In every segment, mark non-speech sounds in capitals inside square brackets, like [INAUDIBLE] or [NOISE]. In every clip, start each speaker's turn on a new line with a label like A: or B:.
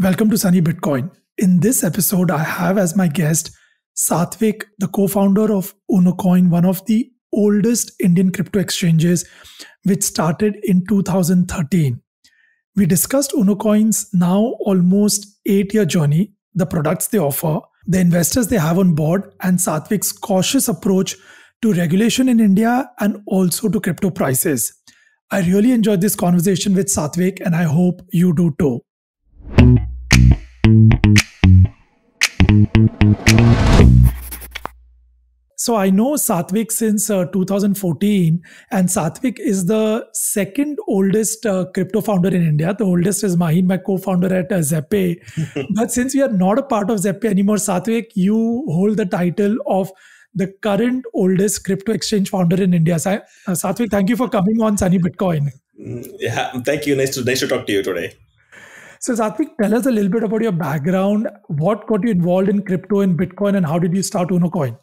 A: Welcome to Sunny Bitcoin. In this episode, I have as my guest Satvik, the co founder of Unocoin, one of the oldest Indian crypto exchanges, which started in 2013. We discussed Unocoin's now almost eight year journey, the products they offer, the investors they have on board, and Satvik's cautious approach to regulation in India and also to crypto prices. I really enjoyed this conversation with Satvik, and I hope you do too. So I know Satvik since uh, 2014, and Satvik is the second oldest uh, crypto founder in India. The oldest is Mahin, my co-founder at uh, [LAUGHS] but since we are not a part of Zeppe anymore, Satvik, you hold the title of the current oldest crypto exchange founder in India. Sa- uh, Satvik, thank you for coming on Sunny Bitcoin.
B: Mm, yeah, thank you. Nice to nice to talk to you today.
A: So, Satvik, tell us a little bit about your background. What got you involved in crypto and Bitcoin, and how did you start UnoCoin?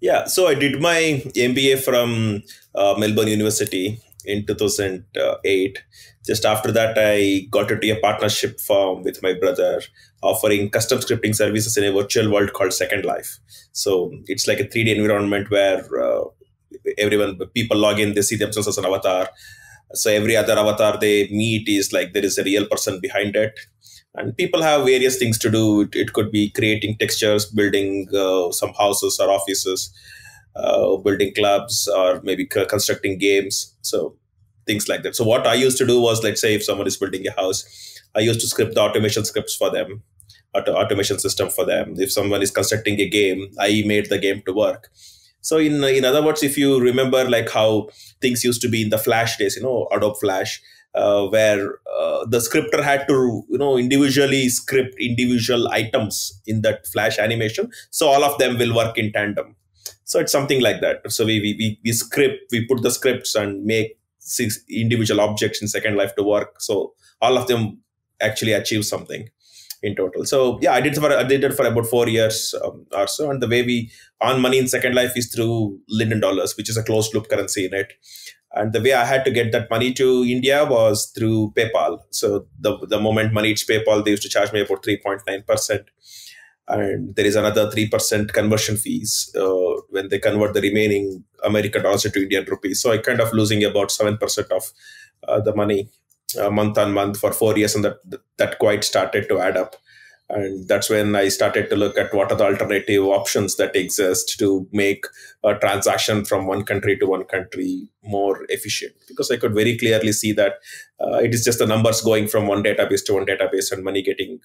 B: Yeah, so I did my MBA from uh, Melbourne University in 2008. Uh, Just after that, I got into a partnership firm with my brother offering custom scripting services in a virtual world called Second Life. So it's like a 3D environment where uh, everyone, people log in, they see themselves as an avatar, so every other avatar they meet is like there is a real person behind it and people have various things to do it, it could be creating textures building uh, some houses or offices uh, building clubs or maybe constructing games so things like that so what i used to do was let's say if someone is building a house i used to script the automation scripts for them auto- automation system for them if someone is constructing a game i made the game to work so in in other words, if you remember like how things used to be in the Flash days, you know, Adobe Flash, uh, where uh, the scripter had to you know individually script individual items in that Flash animation, so all of them will work in tandem. So it's something like that. So we we we, script, we put the scripts and make six individual objects in Second Life to work. So all of them actually achieve something in total. So yeah, I did for I did it for about four years um, or so. And the way we earn money in Second Life is through Linden dollars, which is a closed loop currency in it. And the way I had to get that money to India was through PayPal. So the the moment money hits PayPal, they used to charge me about three point nine percent. And there is another 3% conversion fees uh, when they convert the remaining American dollars to Indian rupees. So I kind of losing about 7% of uh, the money uh, month on month for four years, and that that quite started to add up. And that's when I started to look at what are the alternative options that exist to make a transaction from one country to one country more efficient. Because I could very clearly see that uh, it is just the numbers going from one database to one database and money getting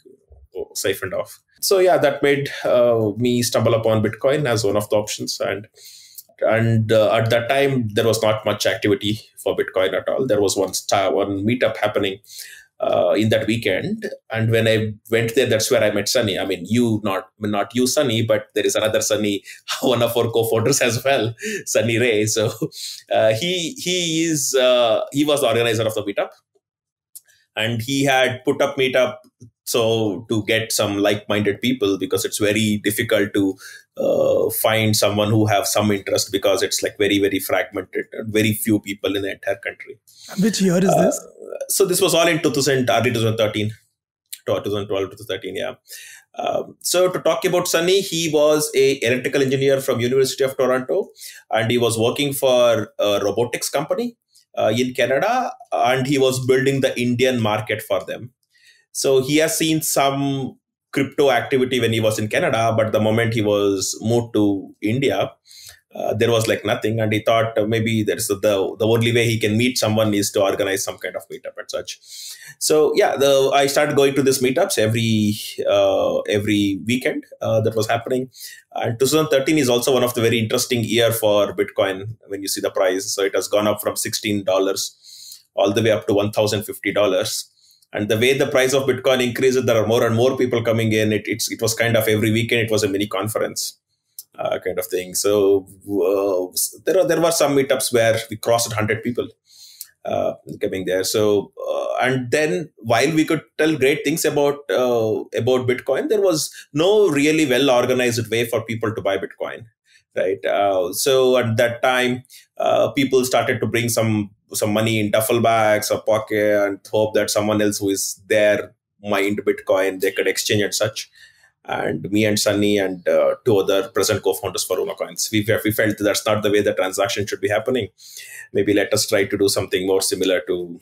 B: uh, siphoned off. So yeah, that made uh, me stumble upon Bitcoin as one of the options and and uh, at that time, there was not much activity for Bitcoin at all. There was one star, one meetup happening uh, in that weekend, and when I went there, that's where I met Sunny. I mean, you not not you, Sunny, but there is another Sunny, [LAUGHS] one of our co-founders as well, [LAUGHS] Sunny Ray. So uh, he he is uh, he was the organizer of the meetup, and he had put up meetup so to get some like-minded people, because it's very difficult to uh, find someone who have some interest because it's like very very fragmented, very few people in the entire country.
A: Which year is uh, this?
B: So this was all in 2000, early uh, 2013. 2012 to yeah um, so to talk about sunny he was a electrical engineer from university of toronto and he was working for a robotics company uh, in canada and he was building the indian market for them so he has seen some crypto activity when he was in Canada, but the moment he was moved to India, uh, there was like nothing, and he thought uh, maybe that's the the only way he can meet someone is to organize some kind of meetup and such. So yeah, the I started going to these meetups every uh, every weekend uh, that was happening. And 2013 is also one of the very interesting year for Bitcoin when you see the price. So it has gone up from sixteen dollars all the way up to one thousand fifty dollars and the way the price of bitcoin increases there are more and more people coming in it, it's, it was kind of every weekend it was a mini conference uh, kind of thing so uh, there are there were some meetups where we crossed 100 people uh, coming there so uh, and then while we could tell great things about uh, about bitcoin there was no really well organized way for people to buy bitcoin right uh, so at that time people started to bring some some money in duffel bags or pocket and hope that someone else who is there mined Bitcoin, they could exchange and such. And me and Sunny and uh, two other present co-founders for Roma Coins, we, we felt that's not the way the transaction should be happening. Maybe let us try to do something more similar to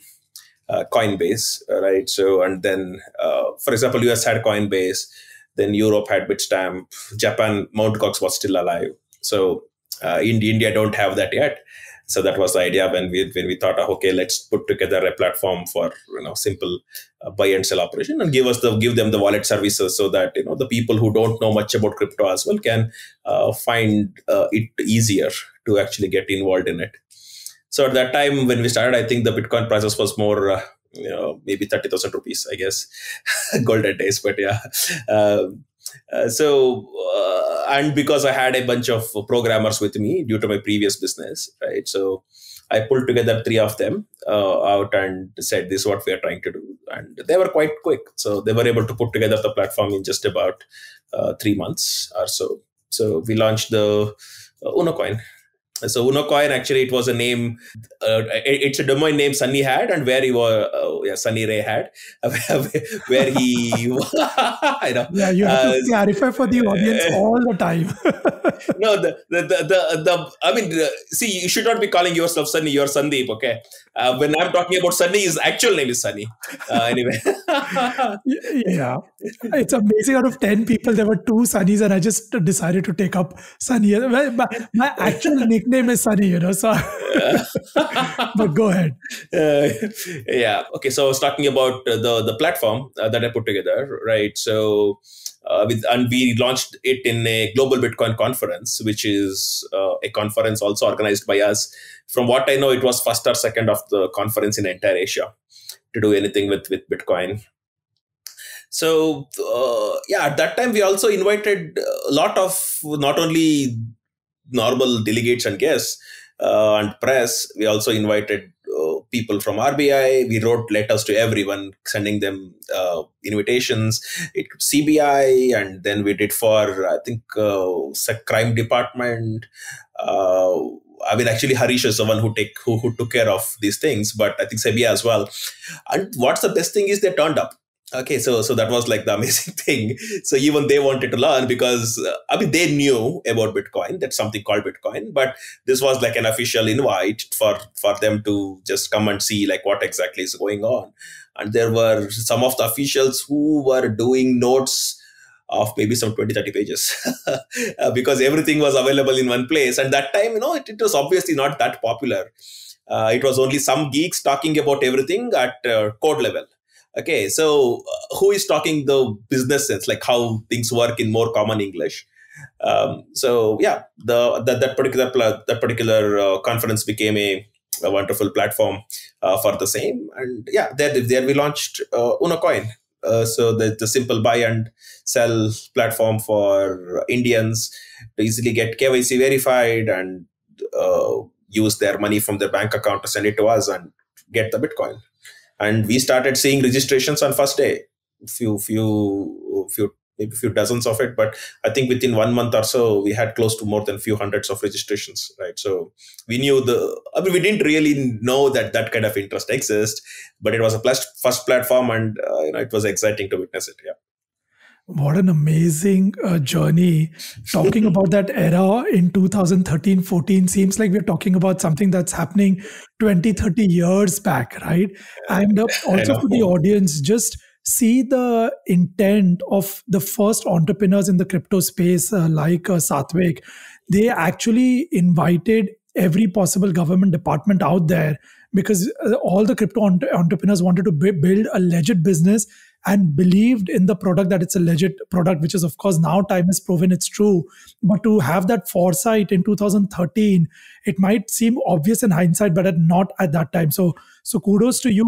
B: uh, Coinbase, uh, right? So, and then, uh, for example, US had Coinbase, then Europe had Bitstamp, Japan, Mt. Gox was still alive. So, uh, in India don't have that yet so that was the idea when we when we thought ah, okay let's put together a platform for you know simple uh, buy and sell operation and give us the give them the wallet services so that you know the people who don't know much about crypto as well can uh, find uh, it easier to actually get involved in it so at that time when we started i think the bitcoin prices was more uh, you know, maybe 30,000 rupees, I guess, [LAUGHS] golden days. But yeah, uh, uh, so uh, and because i had a bunch of programmers with me due to my previous business right so i pulled together three of them uh, out and said this is what we are trying to do and they were quite quick so they were able to put together the platform in just about uh, three months or so so we launched the uh, unocoin so UnoCoin actually it was a name, uh, it's a domain name Sunny had, and where he was, uh, yeah, Sunny Ray had, [LAUGHS] where he, [LAUGHS] I know.
A: Yeah, you have uh, to clarify for the audience [LAUGHS] all the time.
B: no, the, the the, the the I mean, the, see, you should not be calling yourself Sunny. You're Sandeep, okay? Uh, when I'm talking about Sunny, his actual name is Sunny. Uh, anyway.
A: yeah, it's amazing. Out of ten people, there were two Sunnies, and I just decided to take up Sunny. My, my actual name nickname is Sunny, you know. So, [LAUGHS] but go ahead.
B: Uh, yeah. Okay. So I was talking about uh, the the platform uh, that I put together, right? So. Uh, with, and we launched it in a global Bitcoin conference, which is uh, a conference also organized by us. From what I know, it was first or second of the conference in entire Asia to do anything with with Bitcoin. So uh, yeah, at that time we also invited a lot of not only normal delegates and guests uh, and press, we also invited uh, people from RBI. We wrote letters to everyone, sending them uh, invitations. It CBI, and then we did for I think uh, crime department. Uh, I mean, actually, Harish is the one who take who, who took care of these things, but I think Sebia as well. And what's the best thing is they turned up okay so so that was like the [LAUGHS] amazing thing so even they wanted to learn because uh, i mean they knew about bitcoin that's something called bitcoin but this was like an official invite for for them to just come and see like what exactly is going on and there were some of the officials who were doing notes of maybe some 20 30 pages [LAUGHS] uh, because everything was available in one place and that time you know it, it was obviously not that popular uh, it was only some geeks talking about everything at uh, code level Okay, so uh, who is talking the business sense, like how things work in more common English? Um, so yeah, the, the that particular pl- that particular uh, conference became a, a wonderful platform uh, for the same, and yeah, there there we launched uh, UnoCoin. Uh, so the, the simple buy and sell platform for Indians to easily get KYC verified and uh, use their money from their bank account to send it to us and get the Bitcoin and we started seeing registrations on first day few few few maybe few dozens of it but i think within one month or so we had close to more than few hundreds of registrations right so we knew the i mean we didn't really know that that kind of interest exists but it was a plus, first platform and uh, you know it was exciting to witness it yeah
A: what an amazing uh, journey [LAUGHS] talking about that era in 2013 14 seems like we're talking about something that's happening 20 30 years back right and uh, [LAUGHS] also for the audience just see the intent of the first entrepreneurs in the crypto space uh, like uh, Satwik they actually invited every possible government department out there because uh, all the crypto entrepreneurs wanted to build a legit business and believed in the product that it's a legit product, which is, of course, now time has proven it's true. But to have that foresight in 2013, it might seem obvious in hindsight, but not at that time. So, so kudos to you.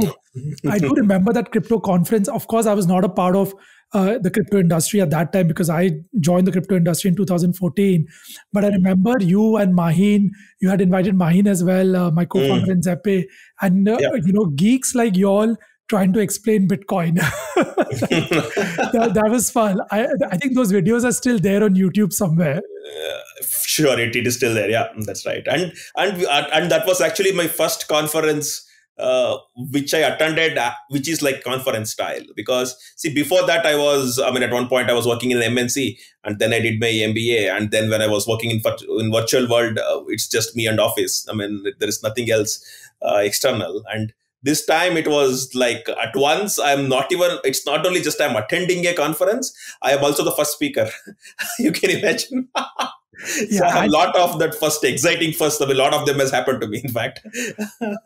A: I do [LAUGHS] remember that crypto conference. Of course, I was not a part of uh, the crypto industry at that time because I joined the crypto industry in 2014. But I remember you and Mahin, you had invited Mahin as well, uh, my co-founder mm. in Zeppe. And, uh, yeah. you know, geeks like y'all trying to explain Bitcoin. [LAUGHS] that, that, was fun. I, I think those videos are still there on YouTube somewhere.
B: Uh, sure, it, it is still there. Yeah, that's right. And and uh, and that was actually my first conference. Uh, which I attended, uh, which is like conference style. Because see, before that, I was, I mean, at one point I was working in MNC, and then I did my MBA, and then when I was working in in virtual world, uh, it's just me and office. I mean, there is nothing else uh, external, and this time it was like at once i'm not even it's not only just i'm attending a conference i am also the first speaker [LAUGHS] you can imagine
A: [LAUGHS] so yeah, a
B: lot of that first exciting first a lot of them has happened to me in fact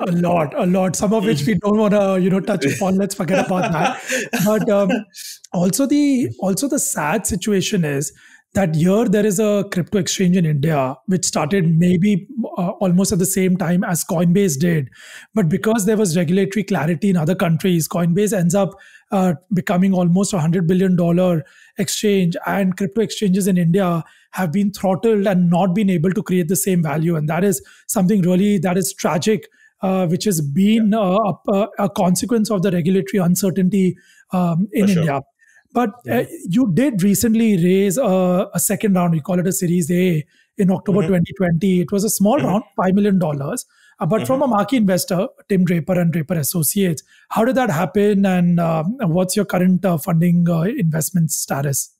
A: a lot a lot some of which we don't want to you know touch upon let's forget about that [LAUGHS] but um, also the also the sad situation is that year there is a crypto exchange in india which started maybe uh, almost at the same time as coinbase did but because there was regulatory clarity in other countries coinbase ends up uh, becoming almost a 100 billion dollar exchange and crypto exchanges in india have been throttled and not been able to create the same value and that is something really that is tragic uh, which has been uh, a, a, consequence of the regulatory uncertainty um, in india but uh, yeah. uh, you did recently raise a, a, second round. We call it a Series A in October mm-hmm. 2020. It was a small mm-hmm. round, $5 million. Uh, but mm-hmm. from a marquee investor, Tim Draper and Draper Associates. How did that happen? And um, what's your current uh, funding uh, investment status?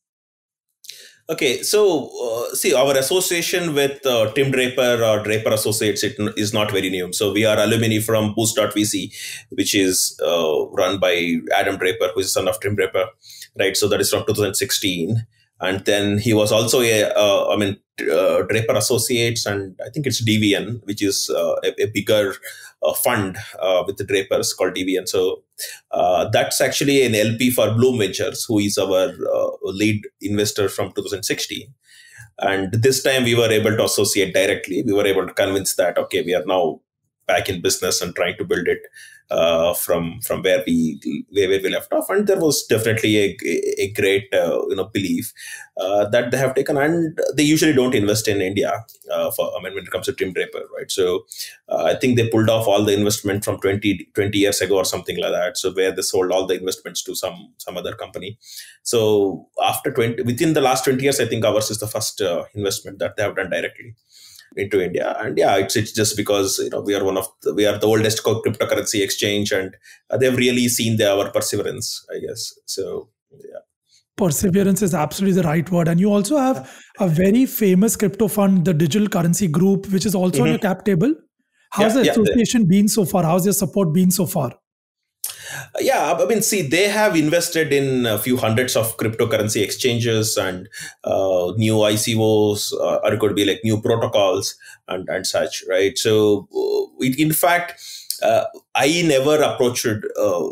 B: Okay, so uh, see, our association with uh, Tim Draper or Draper Associates it n- is not very new. So we are alumni from Boost.vc, which is uh, run by Adam Draper, who is son of Tim Draper right? So that is from 2016. And then he was also a, uh, I mean, uh, Draper Associates, and I think it's DVN, which is uh, a, a, bigger uh, fund uh, with the Drapers called DVN. So uh, that's actually an LP for Bloom Ventures, who is our lead investor from 2016. And this time we were able to associate directly. We were able to convince that, okay, we are now back in business and trying to build it uh, from from where we where we left off, and there was definitely a a great uh, you know belief uh, that they have taken, and they usually don't invest in India uh, for I mean when it comes to Tim Draper, right? So uh, I think they pulled off all the investment from 20, 20 years ago or something like that. So where they sold all the investments to some some other company. So after twenty within the last twenty years, I think ours is the first uh, investment that they have done directly into India. And yeah, it's, it's just because you know we are one of the, we are the oldest cryptocurrency exchange, and uh, they've really seen the, our perseverance, I guess. So yeah.
A: Perseverance is absolutely the right word. And you also have a very famous crypto fund, the Digital Currency Group, which is also mm-hmm. on your cap table. How's yeah, the association yeah. been so far? How's your support been so far?
B: yeah i mean see they have invested in a few hundreds of cryptocurrency exchanges and uh, new icos uh, are going be like new protocols and and such right so uh, it, in fact uh, i never approached uh,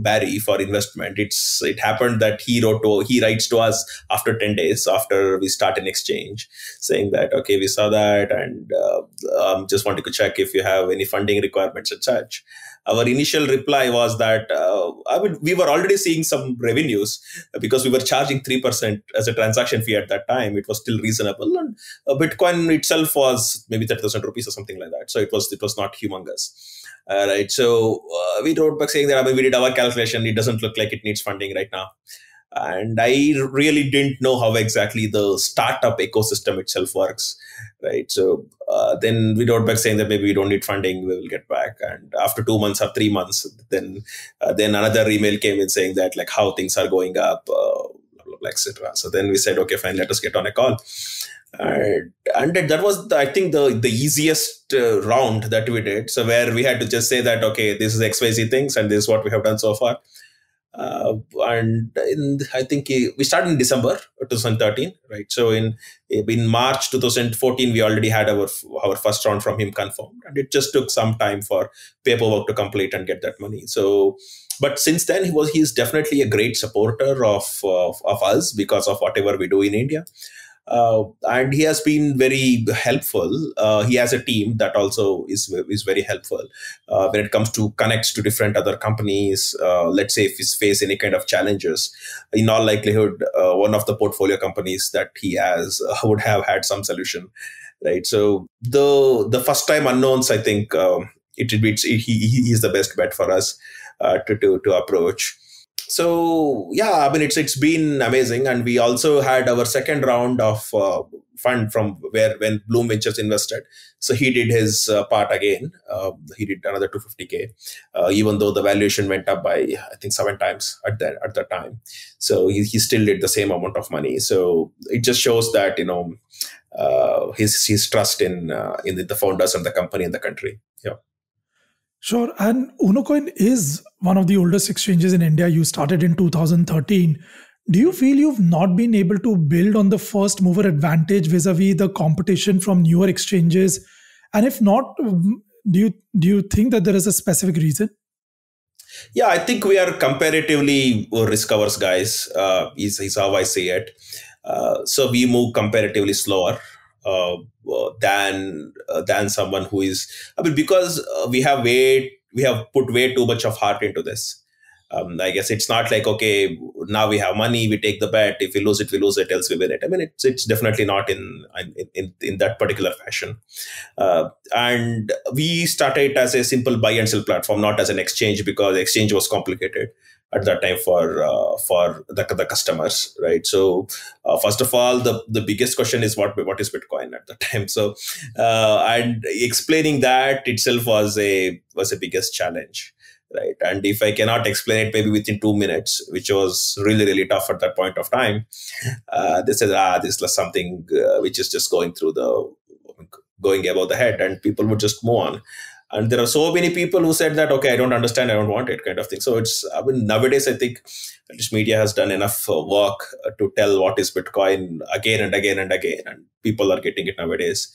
B: Barry for investment. It's it happened that he wrote to he writes to us after ten days after we start an exchange, saying that okay we saw that and uh, um, just wanted to check if you have any funding requirements and such our initial reply was that uh, I mean we were already seeing some revenues because we were charging three percent as a transaction fee at that time. It was still reasonable, and uh, Bitcoin itself was maybe thirty thousand rupees or something like that. So it was it was not humongous. All uh, right, right. So uh, we wrote back saying that I mean we did our calculation. It doesn't look like it needs funding right now and i really didn't know how exactly the startup ecosystem itself works right so uh, then we wrote back saying that maybe we don't need funding we will get back and after two months or three months then uh, then another email came in saying that like how things are going up uh, etc so then we said okay fine let us get on a call and, and that was the, i think the the easiest uh, round that we did so where we had to just say that okay this is xyz things and this is what we have done so far uh, and in, I think eh, we started in December 2013, right? So in eh, in March 2014, we already had our our first round from him confirmed, and it just took some time for paperwork to complete and get that money. So, but since then, he was he's definitely a great supporter of of, of us because of whatever we do in India, uh, and he has been very helpful. Uh, he has a team that also is is very helpful uh, when it comes to connects to different other companies. Uh, let's say if he's faced any kind of challenges, in all likelihood, uh, one of the portfolio companies that he has uh, would have had some solution, right? So the the first time unknowns, I think um, it, it, it, he he is the best bet for us to, to to approach so yeah i mean it's it's been amazing and we also had our second round of uh, fund from where when bloom ventures invested so he did his uh, part again uh, he did another 250k uh, even though the valuation went up by i think seven times at that at that time so he, he still did the same amount of money so it just shows that you know uh, his his trust in uh, in the founders and the company and the country yeah
A: Sure. And UnoCoin is one of the oldest exchanges in India. You started in 2013. Do you feel you've not been able to build on the first mover advantage vis a vis the competition from newer exchanges? And if not, mm, do you, do you think that there is a specific reason?
B: Yeah, I think we are comparatively risk averse guys, uh, is, is how I say it. Uh, so we move comparatively slower. Uh, uh, than uh, than someone who is. I mean, because we have way we have put way too much of heart into this. Um, I guess it's not like okay, now we have money, we take the bet. If we lose it, we lose it. Else we win it. I mean, it's it's definitely not in in in, that particular fashion. Uh, and we started as a simple buy and sell platform, not as an exchange because exchange was complicated at that time for uh, for the, the customers right so uh, first of all the the biggest question is what what is bitcoin at the [LAUGHS] time so uh, and explaining that itself was a was a biggest challenge right and if i cannot explain it maybe within two minutes which was really really tough at that point of time uh, they said ah this is something uh, which is just going through the going above the head and people would just move on and there are so many people who said that okay i don't understand i don't want it kind of thing so it's i mean nowadays i think this media has done enough uh, work uh, to tell what is bitcoin again and again and again and people are getting it nowadays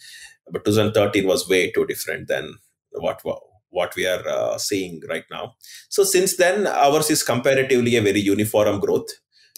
B: but 2013 was way too different than what what we are uh, seeing right now so since then ours is comparatively a very uniform growth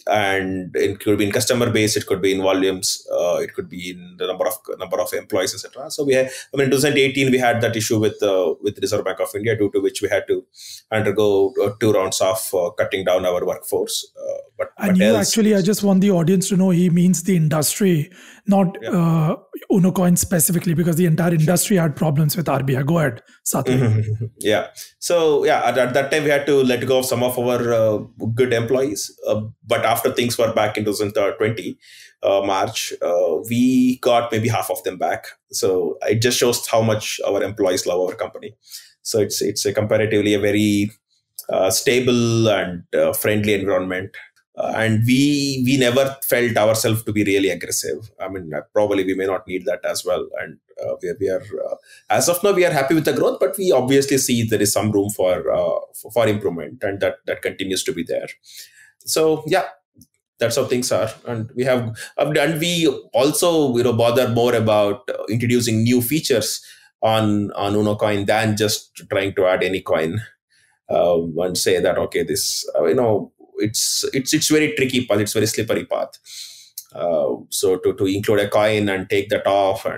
B: and it could be in customer base, it could be in volumes, uh, it could be in the number of number of employees, etc. So we, had, I mean, in 2018 we had that issue with uh, with Reserve Bank of India, due to which we had to undergo uh, two rounds of uh, cutting down our workforce. Uh, but and you else, actually,
A: I just want the audience to know he means the industry not yeah. uh, Unocoin specifically, because the entire industry had problems with RBI. Go ahead, Satya. [LAUGHS] Mm-hmm.
B: Yeah. So yeah, at, at, that time we had to let go of some of our uh, good employees. Uh, but after things were back in 2020 uh, March, uh, we got maybe half of them back. So it just shows how much our employees love our company. So it's it's a comparatively a very uh, stable and uh, friendly environment uh, and we we never felt ourselves to be really aggressive i mean uh, probably we may not need that as well and uh, we, we are uh, as of now we are happy with the growth but we obviously see there is some room for uh, for, for, improvement and that that continues to be there so yeah that's how things are and we have um, and we also you know bother more about uh, introducing new features on on unocoin than just trying to add any coin um, and say that okay this you know it's it's it's very tricky path. It's very slippery path. Uh, so to, to include a coin and take that off, and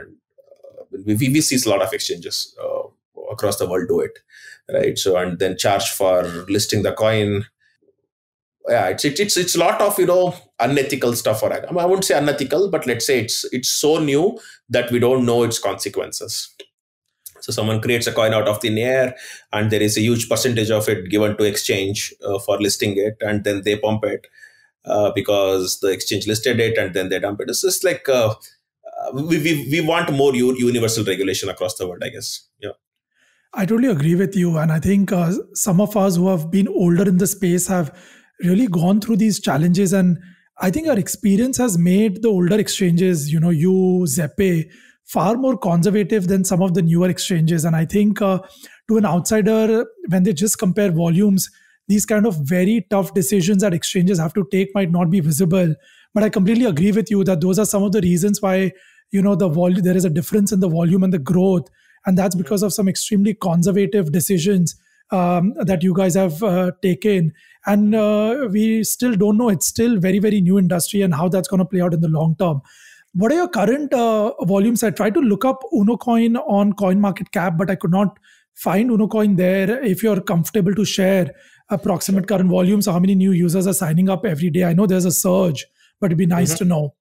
B: uh, we, we see a lot of exchanges uh, across the world do it, right? So and then charge for listing the coin. Yeah, it's it's it's a lot of you know unethical stuff, or I, I wouldn't say unethical, but let's say it's it's so new that we don't know its consequences. So someone creates a coin out of thin air, and there is a huge percentage of it given to exchange uh, for listing it, and then they pump it uh, because the exchange listed it, and then they dump it. It's just like uh, uh, we, we we want more universal regulation across the world, I guess. Yeah.
A: I totally agree with you, and I think uh, some of us who have been older in the space have really gone through these challenges, and I think our experience has made the older exchanges, you know, you Zepe far more conservative than some of the newer exchanges. And I think uh, to an outsider, when they just compare volumes, these kind of very tough decisions that exchanges have to take might not be visible. But I completely agree with you that those are some of the reasons why you know the volume there is a difference in the volume and the growth, and that's because of some extremely conservative decisions um, that you guys have uh, taken. And uh, we still don't know; it's still very very new industry and how that's going to play out in the long term what are your current uh, volumes? I tried to look up UnoCoin on CoinMarketCap, but I could not find UnoCoin there. If you're comfortable to share approximate current volumes, how many new users are signing up every day? I know there's a surge, but it'd be nice mm-hmm. to know.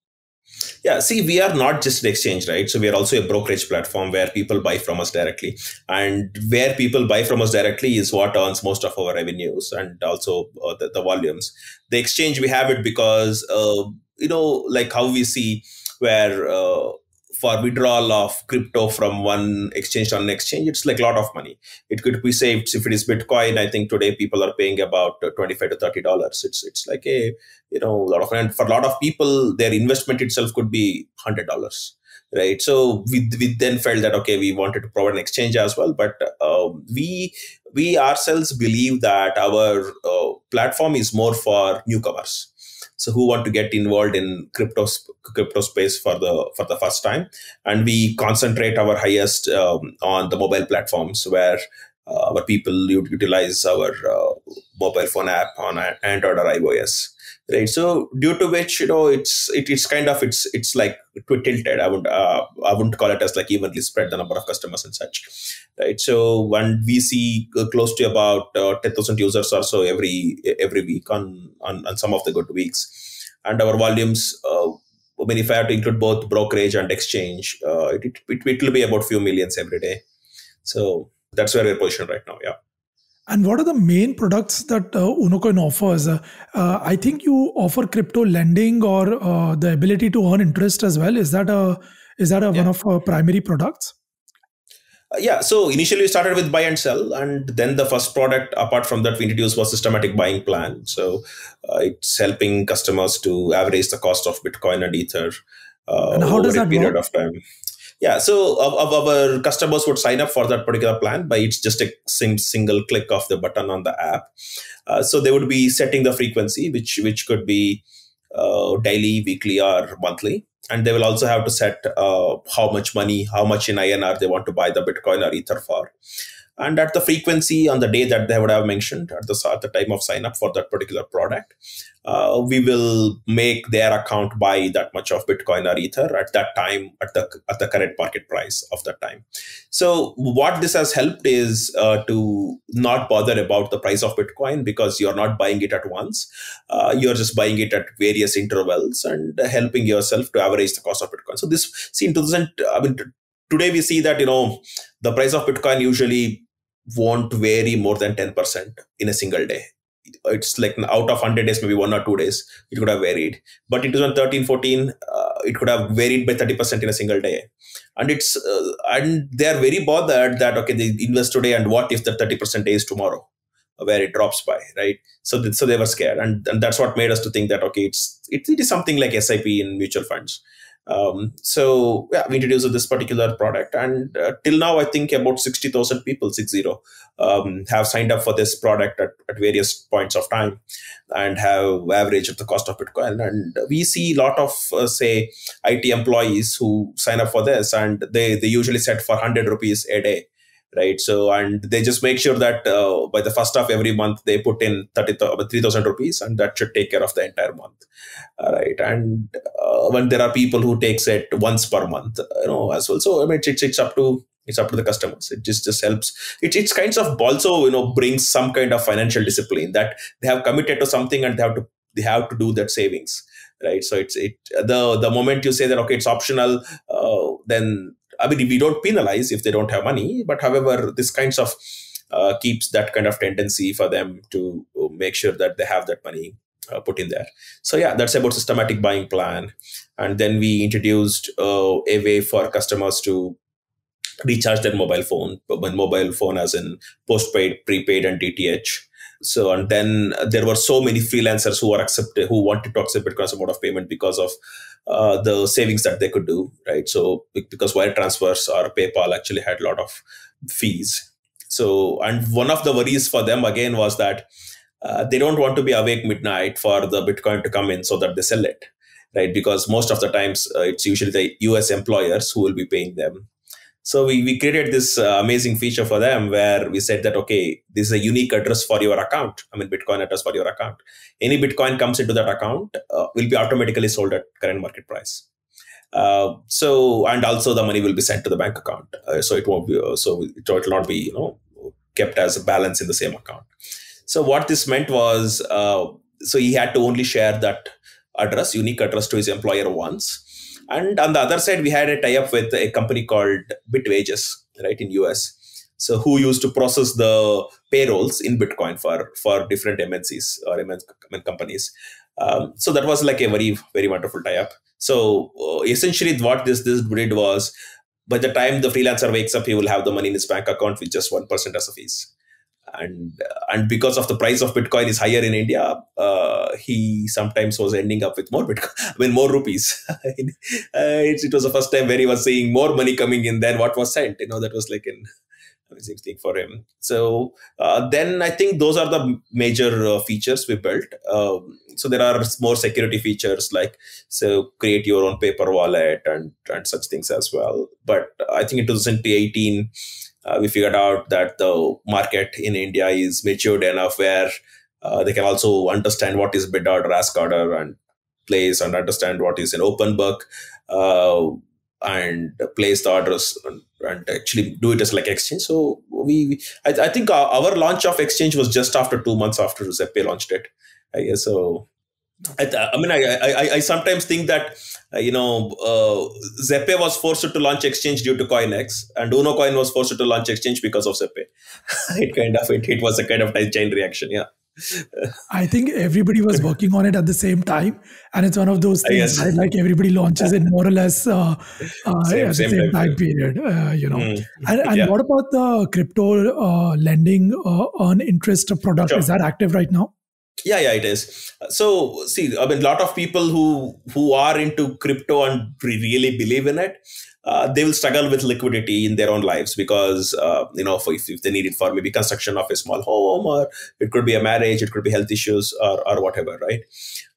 B: Yeah, see, we are not just an exchange, right? So we are also a brokerage platform where people buy from us directly. And where people buy from us directly is what earns most of our revenues and also uh, the, the, volumes. The exchange, we have it because, uh, you know, like how we see where uh, for withdrawal of crypto from one exchange to an exchange, it's like a lot of money. It could be saved if it is Bitcoin. I think today people are paying about uh, twenty-five to thirty dollars. It's it's like a you know a lot of and for a lot of people, their investment itself could be hundred dollars, right? So we we then felt that okay, we wanted to provide an exchange as well, but uh, we we ourselves believe that our uh, platform is more for newcomers so who want to get involved in crypto crypto space for the for the first time and we concentrate our highest um, on the mobile platforms where uh, our people utilize our uh, mobile phone app on android or ios right so due to which you know it's it, it's kind of it's it's like tilted i would uh, i wouldn't call it as like evenly spread the number of customers and such right so when we see close to about uh, 10000 users or so every every week on, on on some of the good weeks and our volumes uh, i mean if i have to include both brokerage and exchange uh, it, it, it will be about few millions every day so that's where we're positioned right now yeah
A: and what are the main products that uh, Unocoin offers? Uh, uh, I think you offer crypto lending or uh, the ability to earn interest as well. Is that a is that a, yeah. one of our uh, primary products?
B: Uh, yeah. So initially we started with buy and sell, and then the first product apart from that we introduced was systematic buying plan. So it's helping customers to average the cost of Bitcoin and Ether. and how does that period work? of time yeah so of, of our customers would sign up for that particular plan by it's just a single click of the button on the app uh, so they would be setting the frequency which which could be uh, daily weekly or monthly and they will also have to set uh, how much money how much in inr they want to buy the bitcoin or ether for and at the frequency on the day that they would have mentioned at the, at the time of sign up for that particular product. Uh, we will make their account buy that much of Bitcoin or Ether at that time at the at the current market price of that time. So what this has helped is uh, to not bother about the price of Bitcoin because you're not buying it at once. Uh, you're just buying it at various intervals and helping yourself to average the cost of Bitcoin. So this see in 2000, I mean today we see that you know the price of Bitcoin usually won't vary more than 10% in a single day it's like out of 100 days maybe one or two days it could have varied but in 2013 14 uh, it could have varied by 30% in a single day and it's uh, and they are very bothered that okay they invest today and what if the 30% days is tomorrow where it drops by right so th- so they were scared and, and that's what made us to think that okay it's it, it is something like sip in mutual funds um, so yeah, we introduced this particular product, and uh, till now, I think about sixty thousand people, six zero, um, have signed up for this product at, at various points of time, and have average of the cost of Bitcoin. And we see a lot of uh, say IT employees who sign up for this, and they they usually set for hundred rupees a day right? So, and they just make sure that uh, by the first of every month they put in 3,000 rupees and that should take care of the entire month, right? And uh, when there are people who takes it once per month, you know, as well. So, I mean, it's, it's up to it's up to the customers it just just helps it, it's kinds of also you know brings some kind of financial discipline that they have committed to something and they have to they have to do that savings right so it's it the the moment you say that okay it's optional uh, then I mean, we don't penalize if they don't have money, but however, this kinds of uh, keeps that kind of tendency for them to uh, make sure that they have that money uh, put in there. So yeah, that's about systematic buying plan. And then we introduced uh, a way for customers to recharge their mobile phone, when mobile phone as in postpaid, prepaid, and DTH. So and then there were so many freelancers who were accepted who wanted to accept Bitcoin as a mode of payment because of uh, the savings that they could do, right? So because wire transfers or PayPal actually had a lot of fees. So and one of the worries for them again was that uh, they don't want to be awake midnight for the Bitcoin to come in so that they sell it, right? Because most of the times uh, it's usually the U.S. employers who will be paying them so we, we created this uh, amazing feature for them where we said that, okay, this is a unique address for your account. I mean, Bitcoin address for your account. Any Bitcoin comes into that account uh, will be automatically sold at current market price. Uh, so, and also the money will be sent to the bank account. Uh, so it won't be, uh, so it will not be, you know, kept as a balance in the same account. So what this meant was, uh, so he had to only share that address, unique address to his employer once and on the other side, we had a tie-up with a company called Bitwages, right, in US. So who used to process the payrolls in Bitcoin for for different MNCs or MN companies. Um, so that was like a very very wonderful tie-up. So uh, essentially, what this this did was, by the time the freelancer wakes up, he will have the money in his bank account with just one percent as a fees and uh, and because of the price of Bitcoin is higher in India, uh, he sometimes was ending up with more Bitcoin. [LAUGHS] I mean, more rupees. [LAUGHS] Uh, it, it, was the first time where he was seeing more money coming in than what was sent. You know, that was like in [LAUGHS] amazing thing for him. So uh, then I think those are the major uh, features we built. Um, so there are more security features like so create your own paper wallet and and such things as well. But I think in 2018 uh, we figured out that the market in India is matured enough where uh, they can also understand what is bid order, ask order, and place and understand what is an open book uh, and place the orders and, and, actually do it as like exchange. So we, we I, I, think our, our, launch of exchange was just after two months after Giuseppe launched it. I guess so. I, th- I, mean, I, I, I sometimes think that, uh, you know, uh, was forced to launch exchange due to CoinX and Unocoin Coin was forced to launch exchange because of Zeppe. [LAUGHS] it kind of, it, it was a kind of chain reaction. Yeah.
A: I think everybody was working on it at the same time. And it's one of those things, right? Like everybody launches it more or less uh, uh, same, at the same time, time period, uh, you know. Mm. And, and yeah. what about the crypto uh, lending earn uh, interest product? Sure. Is that active right now?
B: yeah yeah it is so see i mean a lot of people who who are into crypto and really believe in it uh, they will struggle with liquidity in their own lives because uh, you know if, if they need it for maybe construction of a small home or it could be a marriage it could be health issues or, or whatever right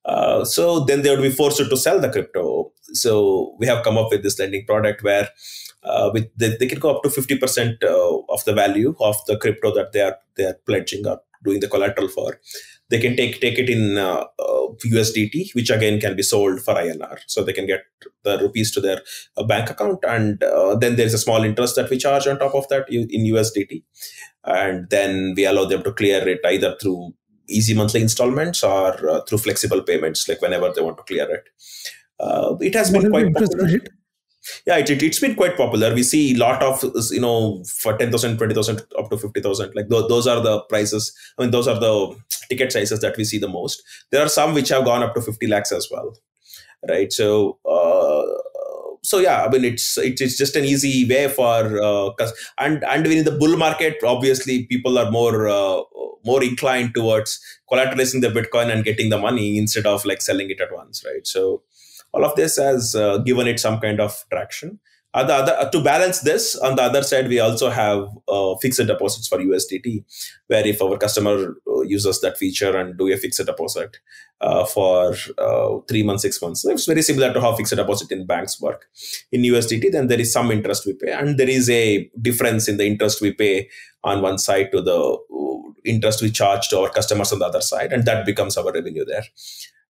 B: uh, so then they would be forced to sell the crypto so we have come up with this lending product where uh, with the, they can go up to 50% uh, of the value of the crypto that they are they are pledging or doing the collateral for they can take take it in uh, uh, USDT, which again can be sold for INR. So they can get the rupees to their uh, bank account, and uh, then there is a small interest that we charge on top of that in USDT, and then we allow them to clear it either through easy monthly installments or uh, through flexible payments, like whenever they want to clear it. Uh, it has what been quite popular. Rate? Yeah, it, it, has been quite popular. We see a lot of, you know, for 10,000, 20,000, up to 50,000. Like th- those are the prices. I mean, those are the ticket sizes that we see the most. There are some which have gone up to 50 lakhs as well. Right. So, uh, so yeah, I mean it's it's just an easy way for uh, and and in the bull market, obviously people are more uh, more inclined towards collateralizing the Bitcoin and getting the money instead of like selling it at once, right? So all of this has uh, given it some kind of traction other, to balance this on the other side we also have uh, fixed deposits for usdt where if our customer uh, uses that feature and do a fixed deposit uh, for uh, three months six months it's very similar to how fixed deposit in banks work in usdt then there is some interest we pay and there is a difference in the interest we pay on one side to the uh, interest we charge to our customers on the other side and that becomes our revenue there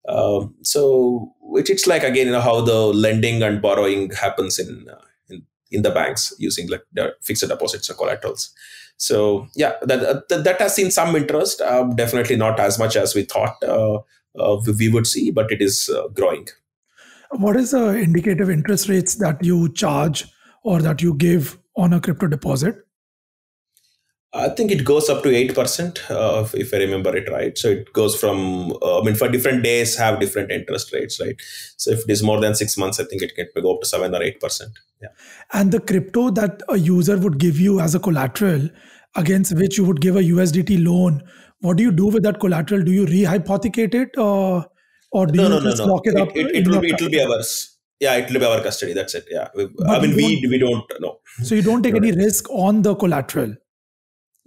B: um, so which it's like again, you know, how the lending and borrowing happens in uh, in, in the banks using like the fixed deposits or collaterals. So yeah, that uh, that, that has seen some interest. Uh, definitely not as much as we thought uh, uh we would see, but it is uh, growing.
A: What is the indicative interest rates that you charge or that you give on a crypto deposit?
B: I think it goes up to 8%, uh, if I remember it right. So it goes from, uh, I mean, for different days have different interest rates, right? So if it is more than six months, I think it can go up to 7 or 8%. Yeah.
A: And the crypto that a user would give you as a collateral against which you would give a USDT loan, what do you do with that collateral? Do you rehypothecate it or, uh, or do no, you no, just no, lock it, it up? It, it will be, it will
B: be ours yeah it will be our custody that's it yeah we, i mean we we don't know
A: so you don't take any risk on the collateral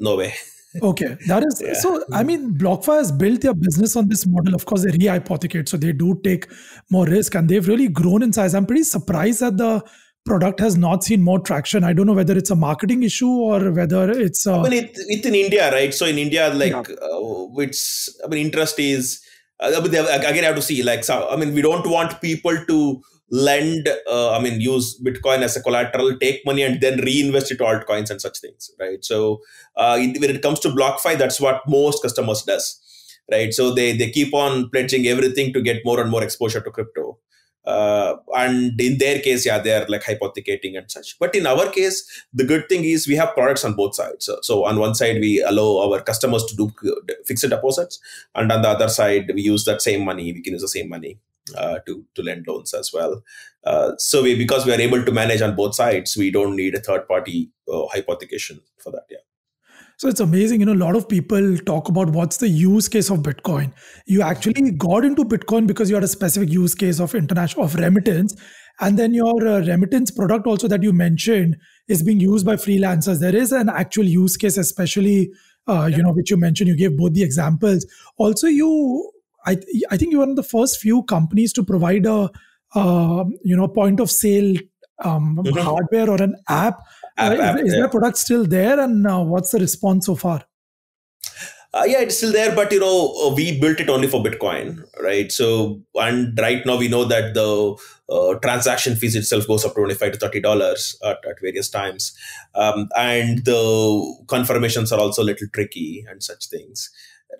A: no way. [LAUGHS] okay, that is yeah. so. I mean, BlockFi has built their business on this model. Of course, they rehypothecate, so they do take more risk, and they've really grown in size. I'm pretty surprised that the product has not seen more traction. I don't know whether it's a marketing issue or whether it's. I mean,
B: it, it's in India, right? So in India, like yeah. uh, it's I mean, interest is. Uh, again, I have to see like so, I mean, we don't want people to lend, uh, I mean, use Bitcoin as a collateral, take money and then reinvest it to altcoins and such things, right? So uh, when it comes to BlockFi, that's what most customers does, right? So they they keep on pledging everything to get more and more exposure to crypto. Uh, and in their case, yeah, they are like hypothecating and such. But in our case, the good thing is we have products on both sides. So, so on one side, we allow our customers to do uh, fixed deposits, and on the other side, we use that same money. We can use the same money uh, to to lend loans as well. Uh, so we because we are able to manage on both sides, we don't need a third party uh, hypothecation for that. Yeah.
A: So it's amazing, you know. A lot of people talk about what's the use case of Bitcoin. You actually got into Bitcoin because you had a specific use case of international of remittance, and then your uh, remittance product also that you mentioned is being used by freelancers. There is an actual use case, especially uh, you know, which you mentioned, you gave both the examples. Also, you I, I think you were one of the first few companies to provide a uh, you know point of sale um, mm-hmm. hardware or an app. app, uh, app is, is yeah. that product still there, and uh, what's the response so far?
B: Uh, yeah, it's still there, but you know uh, we built it only for Bitcoin, right? So and right now we know that the uh, transaction fees itself goes up to 25 to 30 dollars at, at, various times um, and the confirmations are also a little tricky and such things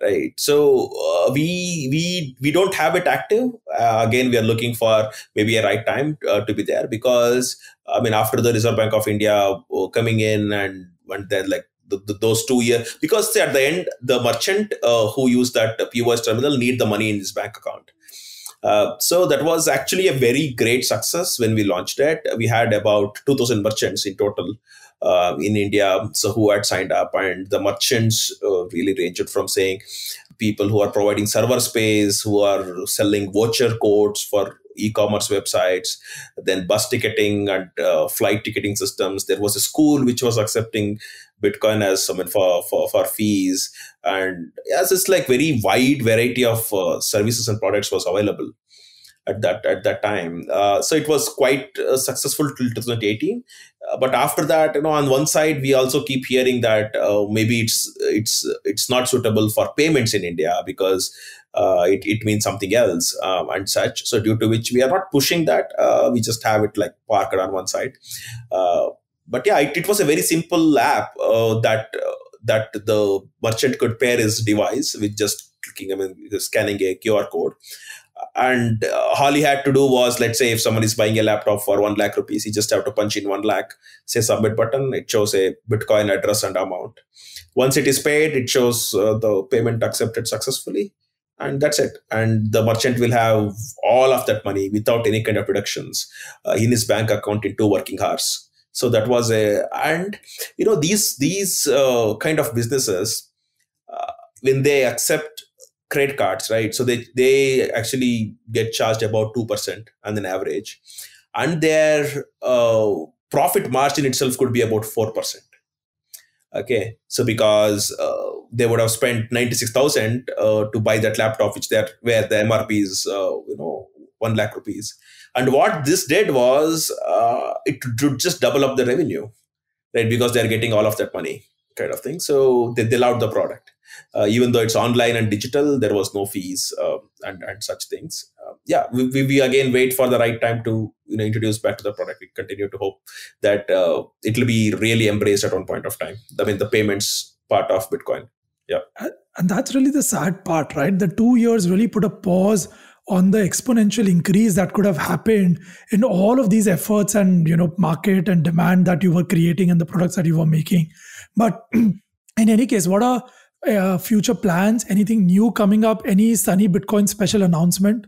B: right so uh, we we we don't have it active uh, again we are looking for maybe a right time uh, to be there because i mean after the reserve bank of india uh, coming in and when they're like the, the, those two years because see, at the end the merchant uh, who used that pos terminal need the money in his bank account uh, so that was actually a very great success when we launched it we had about 2000 merchants in total uh, in India so who had signed up, and the merchants uh, really ranged from saying people who are providing server space, who are selling voucher codes for e-commerce websites then bus ticketing and uh, flight ticketing systems there was a school which was accepting bitcoin as I mean, for, for, for fees and as it's like very wide variety of uh, services and products was available at that at that time. Uh, so it was quite uh, successful till 2018. Uh, but after that, you know, on one side we also keep hearing that uh, maybe it's it's it's not suitable for payments in India because uh, it it means something else um, and such. So due to which we are not pushing that. Uh, we just have it like parked on one side. but yeah, it, it was a very simple app that that the merchant could pair his device with just clicking, I mean, scanning a QR code and uh, all he had to do was let's say if someone is buying a laptop for 1 lakh rupees he just have to punch in 1 lakh say submit button it shows a bitcoin address and amount once it is paid it shows uh, the payment accepted successfully and that's it and the merchant will have all of that money without any kind of deductions uh, in his bank account in two working hours so that was a and you know these these uh, kind of businesses uh, when they accept credit cards, right? So they they actually get charged about two percent on an average, and their uh, profit margin itself could be about four percent. Okay, so because uh, they would have spent ninety six thousand uh, to buy that laptop, which they where the MRP is uh, you know one lakh rupees, and what this did was uh, it would just double up the revenue, right? Because they're getting all of that money, kind of thing. So they, they loved the product uh, even though it's online and digital, there was no fees uh, and and such things. Uh, yeah, we, we, we, again wait for the right time to you know introduce back to the product. We continue to hope that uh, it'll be really embraced at one point of time. I mean, the payments part of Bitcoin. Yeah,
A: and that's really the sad part, right? The two years really put a pause on the exponential increase that could have happened in all of these efforts and you know market and demand that you were creating and the products that you were making but [CLEARS THROAT] in any case what a uh, future plans, anything new coming up, any sunny Bitcoin special announcement?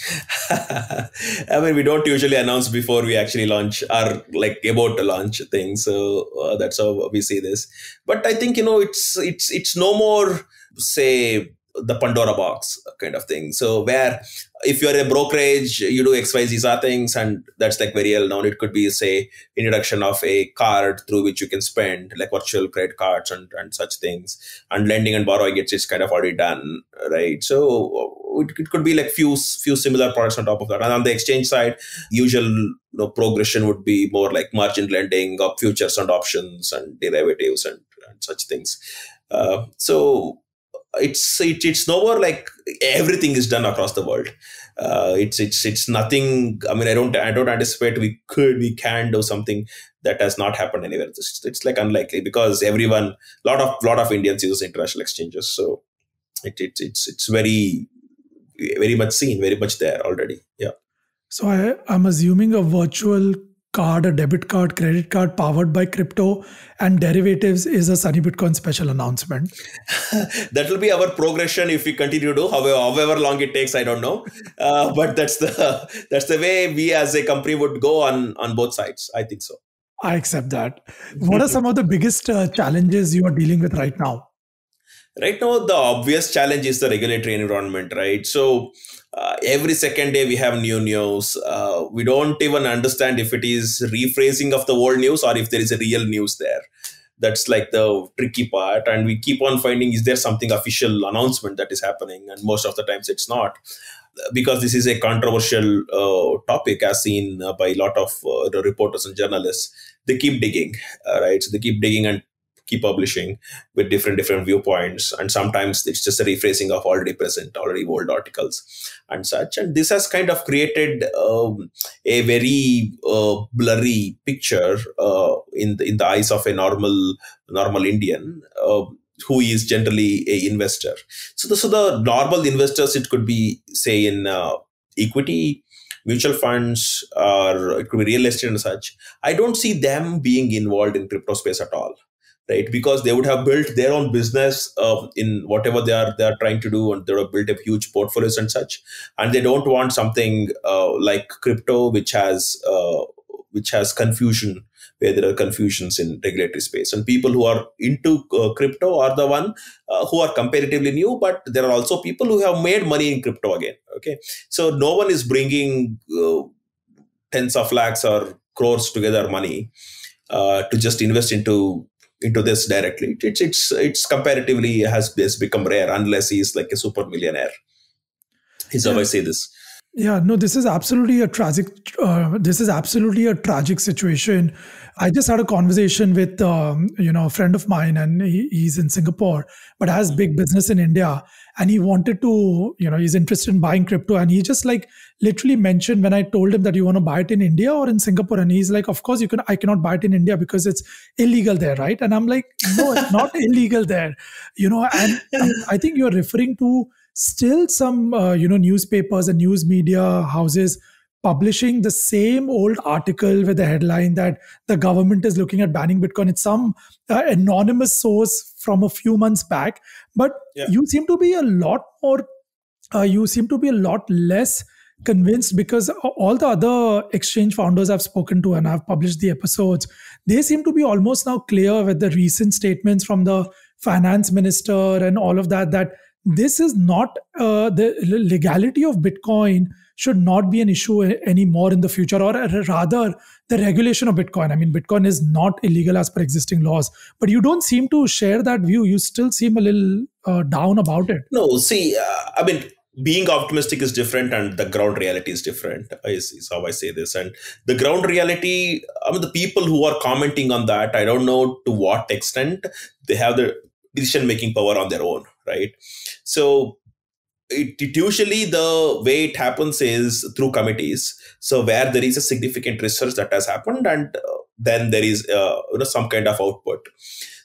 A: [LAUGHS]
B: I mean, we don't usually announce before we actually launch or like about to launch things. So uh, that's how we see this. But I think you know, it's it's it's no more say the Pandora box kind of thing. So where if you're a brokerage, you do X, Y, Z things, and that's like very well known. It could be say introduction of a card through which you can spend like virtual credit cards and, and such things, and lending and borrowing gets just kind of already done, right? So it, it could be like few few similar products on top of that. And on the exchange side, usual you know progression would be more like margin lending or futures and options and derivatives and, and such things. Uh, so it's it, it's nowhere like everything is done across the world. Uh, it's it's it's nothing. I mean, I don't I don't anticipate we could we can do something that has not happened anywhere. It's, it's like unlikely because everyone a lot of lot of Indians use international exchanges, so it, it it's it's very very much seen, very much there already. Yeah.
A: So I, I'm assuming a virtual card, a debit card, credit card powered by crypto and derivatives is a Sunny Bitcoin special announcement. [LAUGHS] that will
B: be our progression if we continue to however, however long it takes. I don't know, uh, but that's the [LAUGHS] that's the way we as a company would go on on both sides. I think so.
A: I accept that. What are some of the biggest uh, challenges you are dealing with right now?
B: Right now, the obvious challenge is the regulatory environment, right? So uh, every second day we have new news. Uh, we don't even understand if it is rephrasing of the old news or if there is a real news there. That's like the tricky part. And we keep on finding is there something official announcement that is happening? And most of the times it's not because this is a controversial uh, topic as seen uh, by a lot of uh, reporters and journalists they keep digging uh, right so they keep digging and keep publishing with different different viewpoints and sometimes it's just a rephrasing of already present already old articles and such and this has kind of created um, a very uh, blurry picture uh, in the, in the eyes of a normal normal indian uh, who is generally a investor so the, so the normal investors it could be say in uh, equity mutual funds or it could be real estate and such i don't see them being involved in crypto space at all right? Because they would have built their own business uh, in whatever they are they are trying to do, and they have built a huge portfolios and such. And they don't want something uh, like crypto, which has uh, which has confusion, where there are confusions in regulatory space. And people who are into uh, crypto are the one uh, who are comparatively new, but there are also people who have made money in crypto again. Okay, so no one is bringing uh, tens of lakhs or crores together money. to just invest into into this directly. It's it's it's comparatively has, has become rare unless he's like a super millionaire. He's yeah. always say this.
A: Yeah, no, this is absolutely a tragic. Uh, this is absolutely a tragic situation. I just had a conversation with um, you know a friend of mine, and he, he's in Singapore, but has big mm-hmm. business in India, and he wanted to you know he's interested in buying crypto, and he just like literally mentioned when I told him that you want to buy it in India or in Singapore, and he's like, of course you can. I cannot buy it in India because it's illegal there, right? And I'm like, no, it's not [LAUGHS] illegal there, you know. And [LAUGHS] I think you're referring to still some uh, you know newspapers and news media houses publishing the same old article with the headline that the government is looking at banning bitcoin it's some uh, anonymous source from a few months back but yeah. you seem to be a lot more uh, you seem to be a lot less convinced because all the other exchange founders I've spoken to and I've published the episodes, they seem to be almost now clear with the recent statements from the finance minister and all of that, that this is not uh, the legality of bitcoin should not be an issue eh, anymore in the future or uh, rather the regulation of bitcoin i mean bitcoin is not illegal as per existing laws but you don't seem to share that view you still seem a little uh, down about it
B: no see uh, i mean being optimistic is different and the ground reality is different is, is how i say this and the ground reality i mean the people who are commenting on that i don't know to what extent they have the decision making power on their own right so it, it, usually the way it happens is through committees. So where there is a significant research that has happened, and uh, then there is uh, you know some kind of output.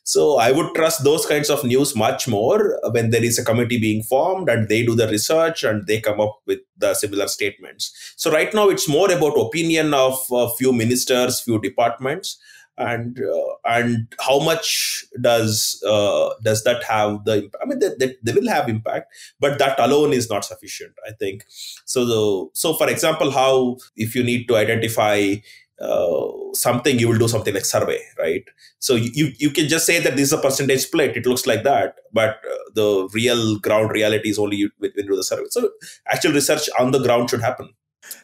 B: So I would trust those kinds of news much more when there is a committee being formed and they do the research and they come up with the similar statements. So right now it's more about opinion of a uh, few ministers, few departments, and uh, and how much does uh, does that have the i mean they, they, they, will have impact but that alone is not sufficient i think so the, so for example how if you need to identify uh, something you will do something like survey right so you you can just say that this is a percentage split it looks like that but uh, the real ground reality is only with when you do the survey so actual research on the ground should happen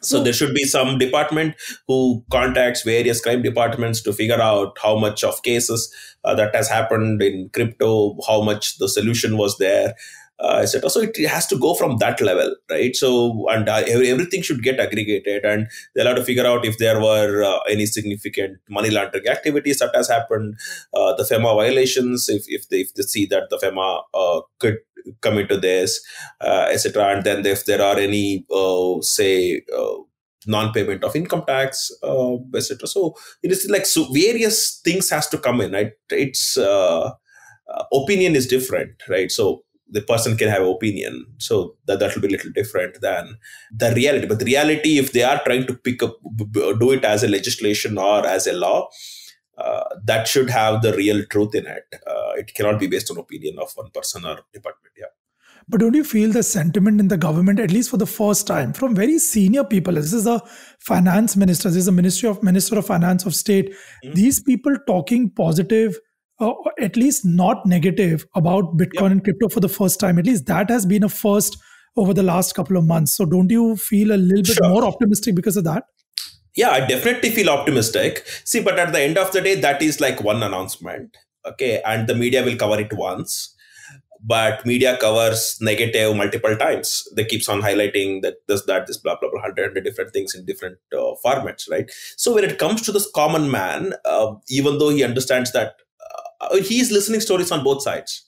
B: so hmm. there should be some department who contacts various crime departments to figure out how much of cases uh, that has happened in crypto, how much the solution was there, uh, etc. So it has to go from that level, right? So and uh, everything should get aggregated, and they'll have to figure out if there were uh, any significant money laundering activities that has happened, uh, the FEMA violations, if if they, if they see that the FEMA uh, could commit to this, uh, etc. And then if there are any, uh, say, uh, non-payment of income tax, uh, etc. So it is like so various things has to come in. Right? It's uh, opinion is different, right? So the person can have opinion so that that will be a little different than the reality but the reality if they are trying to pick up do it as a legislation or as a law uh, that should have the real truth in it. Uh, it cannot be based on opinion of one person or department. Yeah.
A: But don't you feel the sentiment in the government, at least for the first time, from very senior people? This is a finance minister, this is a ministry of minister of finance of state. Mm-hmm. These people talking positive, uh, or at least not negative, about Bitcoin yep. and crypto for the first time. At least that has been a first over the last couple of months. So don't you feel a little bit sure. more optimistic because of that?
B: yeah i definitely feel optimistic see but at the end of the day that is like one announcement okay and the media will cover it once but media covers negative multiple times they keeps on highlighting that this that this blah blah blah hundred, hundred different things in different uh, formats right so when it comes to this common man uh, even though he understands that uh, he's listening stories on both sides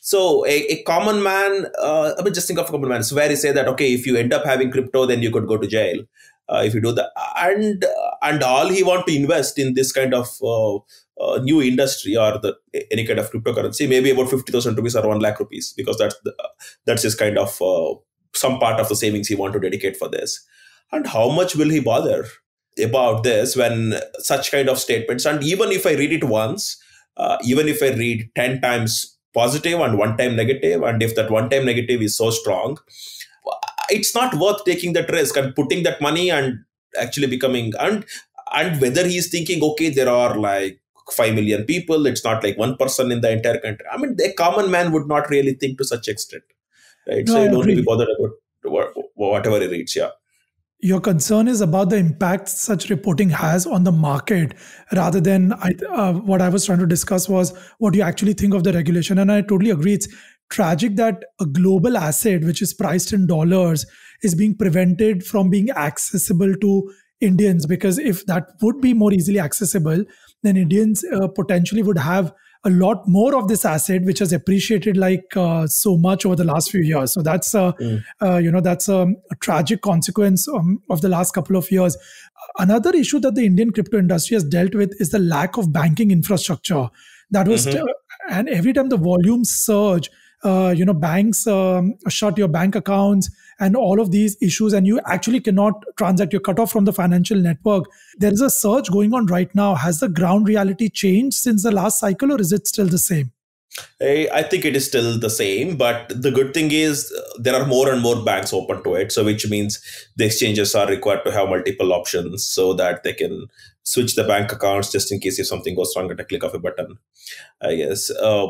B: so a, a common man uh, i mean just think of a common man it's where he say that okay if you end up having crypto then you could go to jail uh, if you do that and uh, and all he want to invest in this kind of uh, uh new industry or the any kind of cryptocurrency maybe about 50000 rupees or 1 lakh rupees because that's the, that's his kind of uh, some part of the savings he want to dedicate for this and how much will he bother about this when such kind of statements and even if i read it once uh, even if i read 10 times positive and one time negative and if that one time negative is so strong it's not worth taking that risk and putting that money and actually becoming and and whether he's thinking okay there are like 5 million people it's not like one person in the entire country i mean a common man would not really think to such extent right no, so you don't really bother about whatever he reads yeah
A: your concern is about the impact such reporting has on the market rather than I, uh, what i was trying to discuss was what you actually think of the regulation and i totally agree it's tragic that a global asset, which is priced in dollars, is being prevented from being accessible to Indians. Because if that would be more easily accessible, then Indians uh, potentially would have a lot more of this asset, which has appreciated like uh, so much over the last few years. So that's a, mm. uh, you know that's a, um, a tragic consequence um, of the last couple of years. Another issue that the Indian crypto industry has dealt with is the lack of banking infrastructure. That was, mm-hmm. t- and every time the volumes surge, uh, you know banks um, shut your bank accounts and all of these issues and you actually cannot transact your cut off from the financial network there is a surge going on right now has the ground reality changed since the last cycle or is it still the same
B: I think it is still the same, but the good thing is uh, there are more and more banks open to it. So, which means the exchanges are required to have multiple options so that they can switch the bank accounts just in case if something goes wrong at a click of a button i guess uh,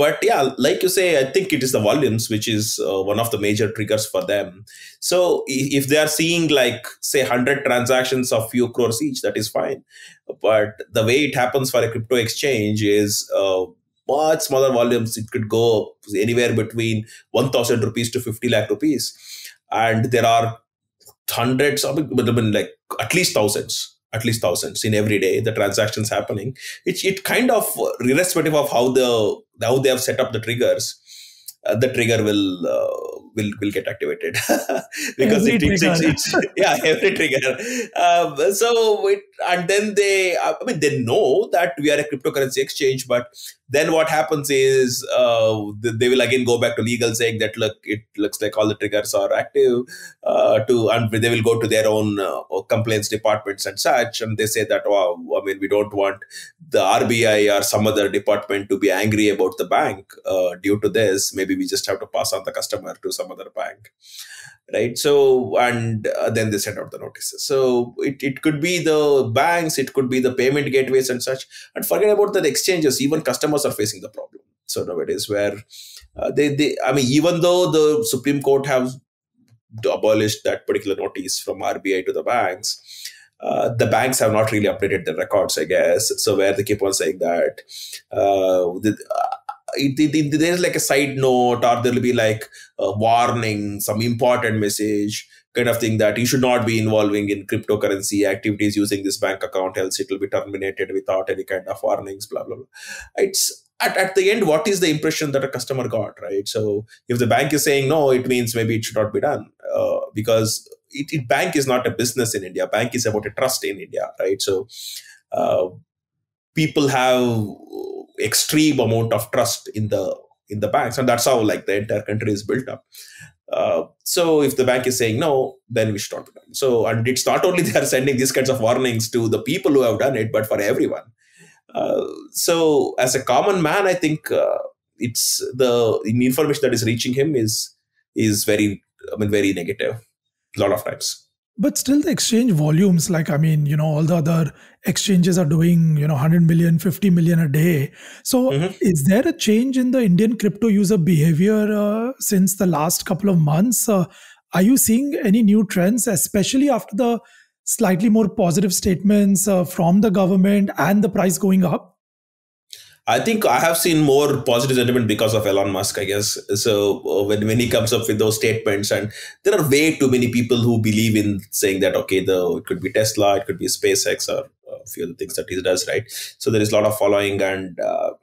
B: but yeah like you say i think it is the volumes which is uh, one of the major triggers for them so if they are seeing like say 100 transactions of few crores each that is fine but the way it happens for a crypto exchange is uh, much smaller volumes it could go anywhere between 1000 rupees to 50 lakh rupees and there are hundreds of I mean, like at least thousands at least thousands in every day the transactions happening it, it kind of irrespective of how the how they have set up the triggers uh, the trigger will uh, will will get activated [LAUGHS] because every it, it's, it's, it's, yeah [LAUGHS] every trigger. Um, so it, and then they uh, I mean they know that we are a cryptocurrency exchange, but then what happens is uh, they will again go back to legal saying that look it looks like all the triggers are active uh, to and they will go to their own uh, complaints departments and such and they say that wow I mean we don't want the RBI or some other department to be angry about the bank uh, due to this. Maybe we just have to pass on the customer to some other bank, right? So, and uh, then they send out the notices. So it, it could be the banks, it could be the payment gateways and such. And forget about the exchanges, even customers are facing the problem. So nowadays where uh, they, they, I mean, even though the Supreme Court have abolished that particular notice from RBI to the banks, uh, the banks have not really updated their records, I guess. So where they keep on saying that uh, the, uh, it, it, it, there's like a side note, or there'll be like a warning, some important message kind of thing that you should not be involving in cryptocurrency activities using this bank account, else it will be terminated without any kind of warnings, blah, blah, blah. It's at, at the end, what is the impression that a customer got, right? So if the bank is saying no, it means maybe it should not be done uh, because it, it, bank is not a business in India. Bank is about a trust in India, right? So uh, people have extreme amount of trust in the in the banks, and that's how like the entire country is built up. Uh, so if the bank is saying no, then we should not So and it's not only [LAUGHS] they are sending these kinds of warnings to the people who have done it, but for everyone. Uh, so as a common man, I think uh, it's the information that is reaching him is is very I mean very negative a lot of times
A: but still the exchange volumes like i mean you know all the other exchanges are doing you know 100 million 50 million a day so mm-hmm. is there a change in the indian crypto user behavior uh, since the last couple of months uh, are you seeing any new trends especially after the slightly more positive statements uh, from the government and the price going up
B: I think I have seen more positive sentiment because of Elon Musk, I guess. So uh, when, when he comes up with those statements, and there are way too many people who believe in saying that, okay, the, it could be Tesla, it could be SpaceX, or a uh, few other things that he does, right? So there is a lot of following and uh,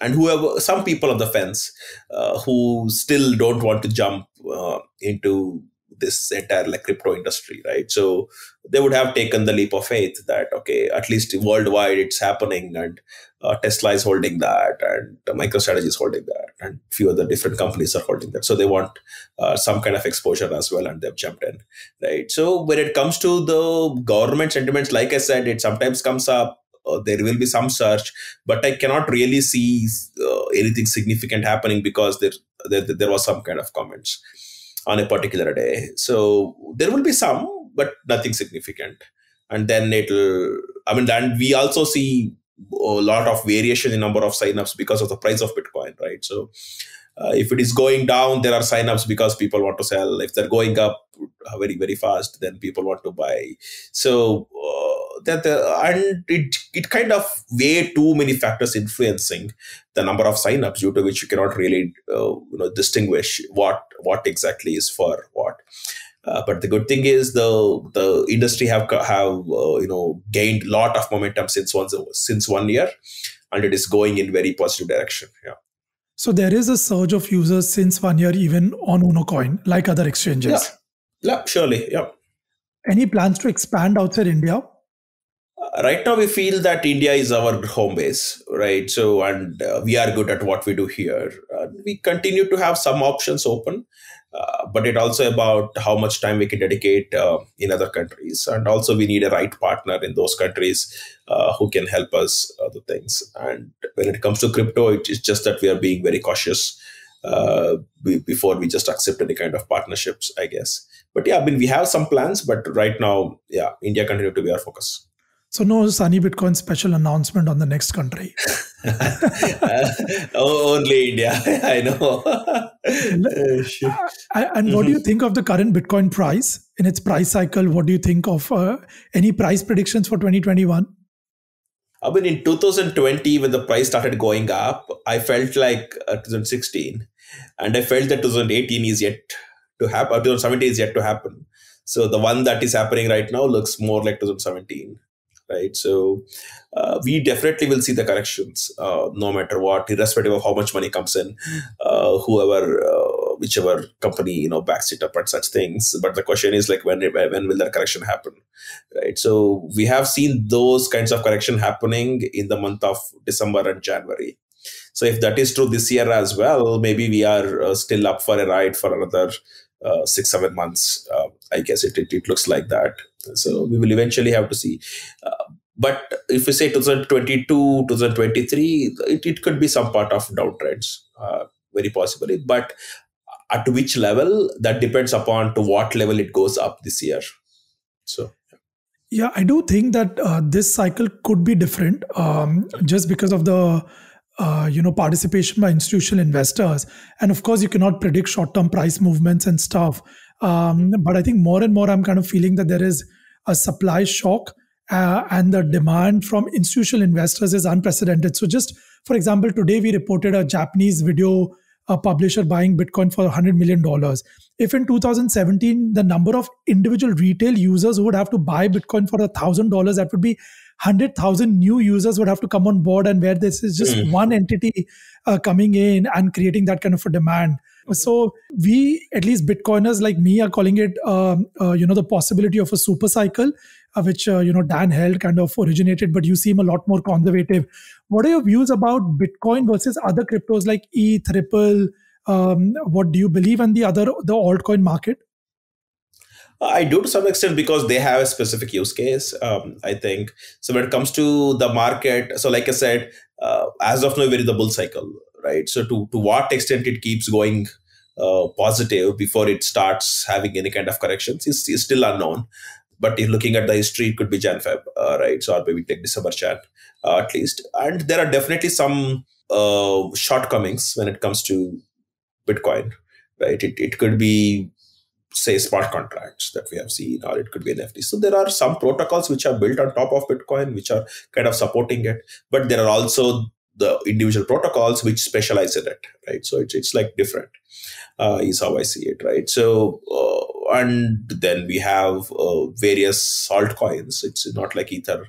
B: and whoever some people on the fence uh, who still don't want to jump uh, into this entire like crypto industry right so they would have taken the leap of faith that okay at least worldwide it's happening and uh, Tesla is holding that, and uh, MicroStrategy is holding that, and few other different companies are holding that. So they want uh, some kind of exposure as well, and they've jumped in, right? So when it comes to the government sentiments, like I said, it sometimes comes up. Uh, there will be some surge, but I cannot really see uh, anything significant happening because there, there there was some kind of comments on a particular day. So there will be some, but nothing significant. And then it'll. I mean, and we also see a lot of variation in number of signups because of the price of Bitcoin, right? So uh, if it is going down, there are signups because people want to sell. If they're going up very very fast, then people want to buy. So uh, that uh, and it it kind of way too many factors influencing the number of signups due to which you cannot really uh, you know distinguish what what exactly is for what. Uh, but the good thing is the the industry have have uh, you know gained a lot of momentum since one since one year, and it is going in very positive direction. Yeah.
A: So there is a surge of users since one year, even on UnoCoin, like other exchanges.
B: Yeah, yeah surely. Yeah.
A: Any plans to expand outside India?
B: right now we feel that india is our home base right so and uh, we are good at what we do here uh, we continue to have some options open uh, but it also about how much time we can dedicate uh, in other countries and also we need a right partner in those countries uh, who can help us uh, other things and when it comes to crypto it is just that we are being very cautious b- before we just accept any kind of partnerships i guess but yeah i mean we have some plans but right now yeah india continue to be our focus
A: so no Sunny Bitcoin special announcement on the next country. uh,
B: [LAUGHS] only India, [LAUGHS] I know. uh,
A: [LAUGHS] and what do you mm-hmm. think of the current Bitcoin price in its price cycle? What do you think of uh, any price predictions for 2021?
B: I mean, in 2020, when the price started going up, I felt like uh, 2016, and I felt that 2018 is yet to happen, uh, 2017 is yet to happen. So the one that is happening right now looks more like 2017 right? So uh, we definitely will see the corrections, uh, no matter what, irrespective of how much money comes in, uh, whoever, uh, whichever company you know backs it up and such things. But the question is like when when will that correction happen, right? So we have seen those kinds of correction happening in the month of December and January. So if that is true this year as well, maybe we are uh, still up for a ride for another uh, six seven months uh, i guess it, it, it looks like that so we will eventually have to see uh, but if we say 2022 2023 it, it could be some part of downtrends uh, very possibly but at which level that depends upon to what level it goes up this year so
A: yeah i do think that uh, this cycle could be different um, just because of the uh, you know participation by institutional investors and of course you cannot predict short-term price movements and stuff um, but i think more and more i'm kind of feeling that there is a supply shock uh, and the demand from institutional investors is unprecedented so just for example today we reported a japanese video publisher buying bitcoin for 100 million dollars if in 2017 the number of individual retail users who would have to buy bitcoin for a thousand dollars that would be 100,000 new users would have to come on board, and where this is just mm. one entity uh, coming in and creating that kind of a demand. So we, at least Bitcoiners like me, are calling it, um, uh, you know, the possibility of a super cycle, uh, which uh, you know Dan Held kind of originated. But you seem a lot more conservative. What are your views about Bitcoin versus other cryptos like ETH, Ripple? Um, what do you believe, on the other the altcoin market?
B: I do to some extent because they have a specific use case. Um, I think so. When it comes to the market, so like I said, uh, as of now we're in the bull cycle, right? So to to what extent it keeps going uh, positive before it starts having any kind of corrections is, is still unknown. But if looking at the history, it could be Jan Feb, uh, right? So or maybe take December Jan uh, at least. And there are definitely some uh, shortcomings when it comes to Bitcoin, right? It it could be say smart contracts that we have seen or it could be nft so there are some protocols which are built on top of bitcoin which are kind of supporting it but there are also the individual protocols which specialize in it right so it's, it's like different uh, is how i see it right so uh, and then we have uh, various coins. it's not like ether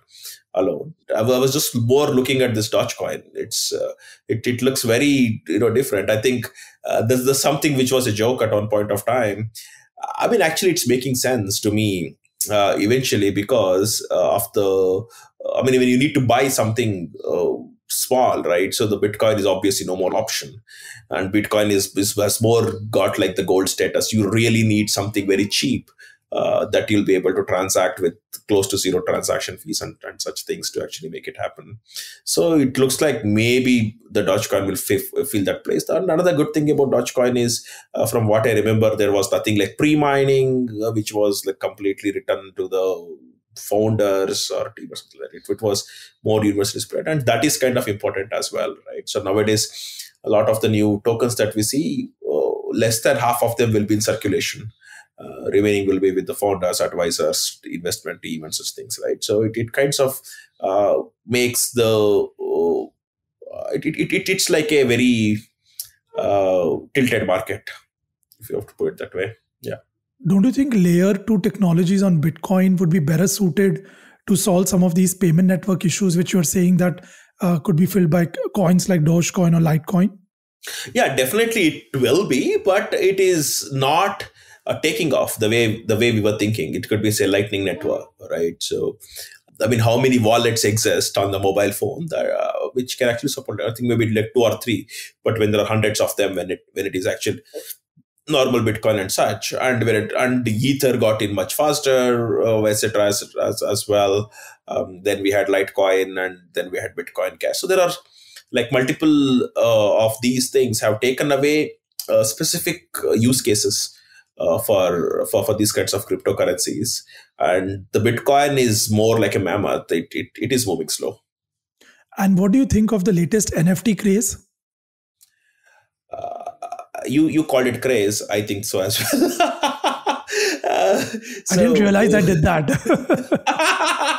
B: alone i was just more looking at this dogecoin it's uh, it, it looks very you know different i think uh, there's, there's something which was a joke at one point of time I mean, actually, it's making sense to me uh, eventually because uh, of the. I mean, when you need to buy something uh, small, right? So the Bitcoin is obviously no more option, and Bitcoin is, is has more got like the gold status. You really need something very cheap uh, that you'll be able to transact with close to zero transaction fees and, and such things to actually make it happen. So it looks like maybe the Dogecoin will f- fill that place. And another good thing about Dogecoin is, uh, from what I remember, there was nothing like pre-mining, uh, which was like completely written to the founders or team or something like that. It, it was more universally spread, and that is kind of important as well, right? So nowadays, a lot of the new tokens that we see, uh, less than half of them will be in circulation uh, remaining will be with the founders advisors investment team and such things right so it, it kinds of uh, makes the uh, it, it, it, it's like a very uh, tilted market if you have to put it that way
A: yeah don't you think layer 2 technologies on bitcoin would be better suited to solve some of these payment network issues which you're saying that uh, could be filled by coins like dogecoin or litecoin
B: yeah, definitely it will be, but it is not are taking off the way the way we were thinking. It could be say Lightning Network, right? So, I mean, how many wallets exist on the mobile phone that, uh, which can actually support? I think maybe like two or three, but when there are hundreds of them, when it when it is actually normal Bitcoin and such, and when it and Ether got in much faster, uh, etc. As, as, as well. Um, then we had Litecoin, and then we had Bitcoin Cash. So there are like multiple uh, of these things have taken away uh, specific uh, use cases uh, for, for for these kinds of cryptocurrencies. And the Bitcoin is more like a mammoth. It, it, it is moving slow.
A: And what do you think of the latest NFT craze?
B: Uh, you you called it craze. I think so as well. [LAUGHS] uh,
A: so, I didn't realize I did that.
B: [LAUGHS] [LAUGHS]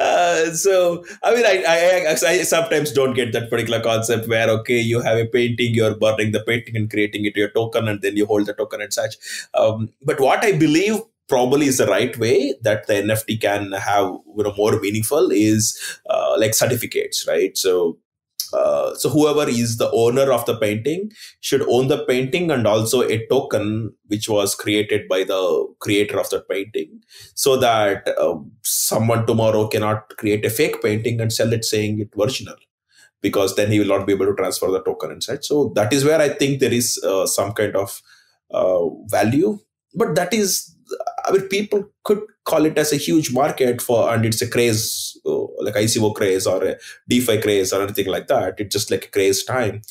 B: Uh, so I mean, I, I, I, sometimes don't get that particular concept where okay, you have a painting, you're burning the painting and creating it your token, and then you hold the token and such. Um, but what I believe probably is the right way that the NFT can have you know more meaningful is uh, like certificates, right? So uh, so whoever is the owner of the painting should own the painting and also a token which was created by the creator of the painting so that uh, someone tomorrow cannot create a fake painting and sell it saying it original because then he will not be able to transfer the token inside so that is where i think there is uh, some kind of uh, value but that is I mean, people could call it as a huge market for, and it's a craze, oh, like ICO craze or a DeFi craze or anything like that. It's just like a craze time.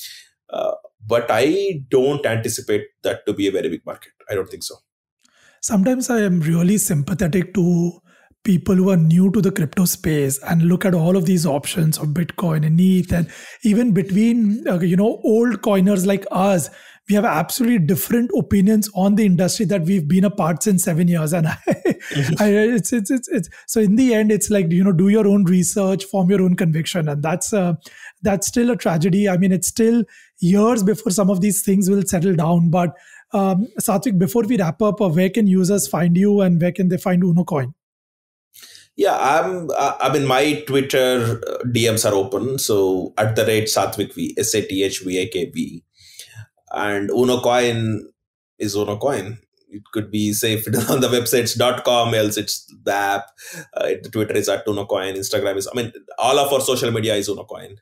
B: Uh, but I don't anticipate that to be a very big market. I don't think so.
A: Sometimes I am really sympathetic to people who are new to the crypto space and look at all of these options of bitcoin and eth and even between uh, you know old coiners like us we have absolutely different opinions on the industry that we've been apart since seven years. And I, [LAUGHS] I, it's, it's, it's, it's, so in the end, it's like, you know, do your own research, form your own conviction. And that's, uh, that's still a tragedy. I mean, it's still years before some of these things will settle down. But um, Satwik, before we wrap up, uh, where can users find you and where can they find UnoCoin?
B: Yeah, I'm. I mean, my Twitter uh, DMs are open. So at the rate Satwik V S A T H V A K V and Uno Coin is Uno Coin. It could be safe [LAUGHS] on the websites websites.com, else it's the app. Uh, Twitter is at Coin. Instagram is, I mean, all of our social media is Uno Coin.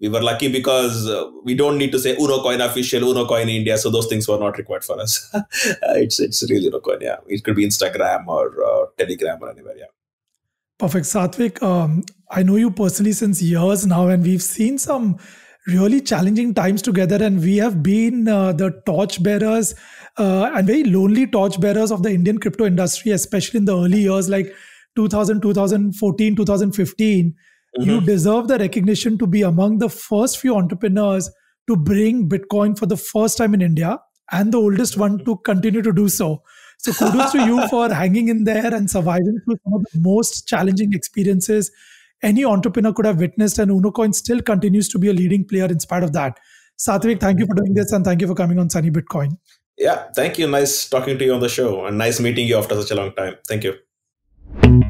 B: We were lucky because uh, we don't need to say Uno Coin official, Uno Coin India, so those things were not required for us. [LAUGHS] Uh, it's it's really Coin. yeah. It could be Instagram or uh, Telegram or anywhere, yeah.
A: Perfect. Satvik, um, I know you personally since years now, and we've seen some really challenging times together, and we have been uh, the torchbearers uh, and very lonely torchbearers of the Indian crypto industry, especially in the early years like 2000, 2014, 2015. Mm-hmm. You deserve the recognition to be among the first few entrepreneurs to bring Bitcoin for the first time in India and the oldest one to continue to do so. So kudos to you [LAUGHS] for hanging in there and surviving through some of the most challenging experiences any entrepreneur could have witnessed, and Unocoin still continues to be a leading player in spite of that. Satvik, thank you for doing this, and thank you for coming on Sunny Bitcoin.
B: Yeah, thank you. Nice talking to you on the show, and nice meeting you after such a long time. Thank
A: you.